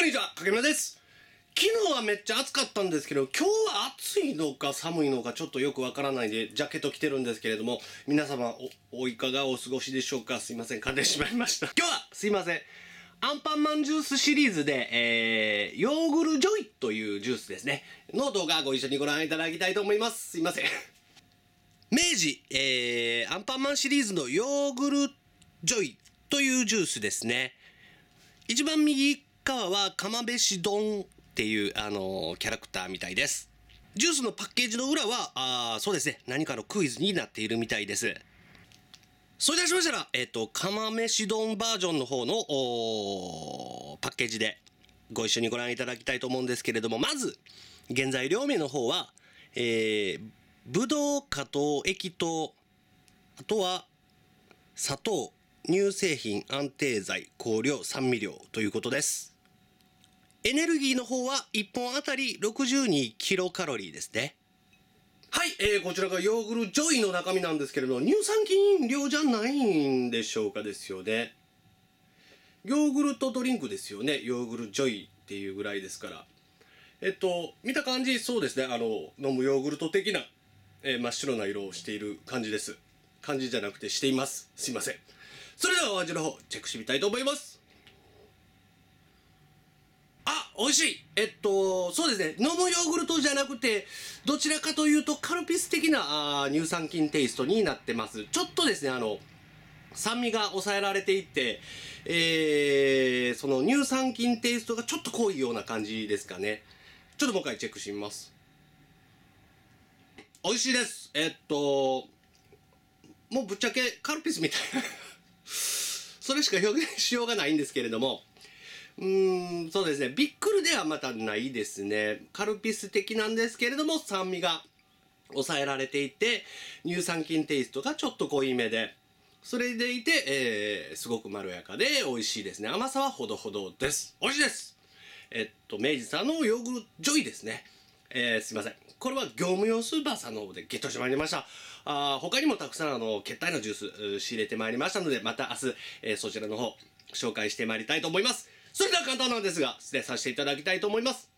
こんにちは、かけまです。昨日はめっちゃ暑かったんですけど、今日は暑いのか寒いのかちょっとよくわからないで、ジャケット着てるんですけれども、皆様お、おいかがお過ごしでしょうかすいません、噛んでしまいました。今日は、すいません。アンパンマンジュースシリーズで、えー、ヨーグルジョイというジュースですね。の動画ご一緒にご覧いただきたいと思います。すいません。明治、えー、アンパンマンシリーズのヨーグルジョイというジュースですね。一番右川は釜飯丼っていう、あのキャラクターみたいです。ジュースのパッケージの裏は、あそうですね、何かのクイズになっているみたいです。それはしましたら、えっ、ー、と、釜飯丼バージョンの方の、パッケージでご一緒にご覧いただきたいと思うんですけれども、まず、原材料名の方は、えー、ぶどう、果糖、液糖、あとは、砂糖、乳製品安定剤香料酸味料ということですエネルギーの方は1本あたり62キロカロリーですねはい、えー、こちらがヨーグルジョイの中身なんですけれど乳酸菌飲料じゃないんでしょうかですよねヨーグルトドリンクですよねヨーグルジョイっていうぐらいですからえっと見た感じそうですねあの飲むヨーグルト的な、えー、真っ白な色をしている感じです感じじゃなくてしていますすいませんそれではお味の方チェックしてみたいと思いますあ美味しいえっとそうですね飲むヨーグルトじゃなくてどちらかというとカルピス的なあ乳酸菌テイストになってますちょっとですねあの酸味が抑えられていって、えー、その乳酸菌テイストがちょっと濃いような感じですかね。ちょっともう一回チェックしてみます。美味しいです。えっと、もうぶっちゃけカルピスみたいなそれしか表現しようがないんですけれども、うーん、そうですね。ビックルではまたないですね。カルピス的なんですけれども、酸味が抑えられていて、乳酸菌テイストがちょっと濃いめで、それでいて、えー、すごくまろやかで美味しいですね。甘さはほどほどです。美味しいですえっと、明治さんのヨーグルト、ジョイですね。えー、すいません。これは業務用スーパーさんの方でゲットしてまいりました。あ他にもたくさんあの、決体のジュース仕入れてまいりましたので、また明日、えー、そちらの方、紹介してまいりたいと思います。それでは簡単なんですが、失礼させていただきたいと思います。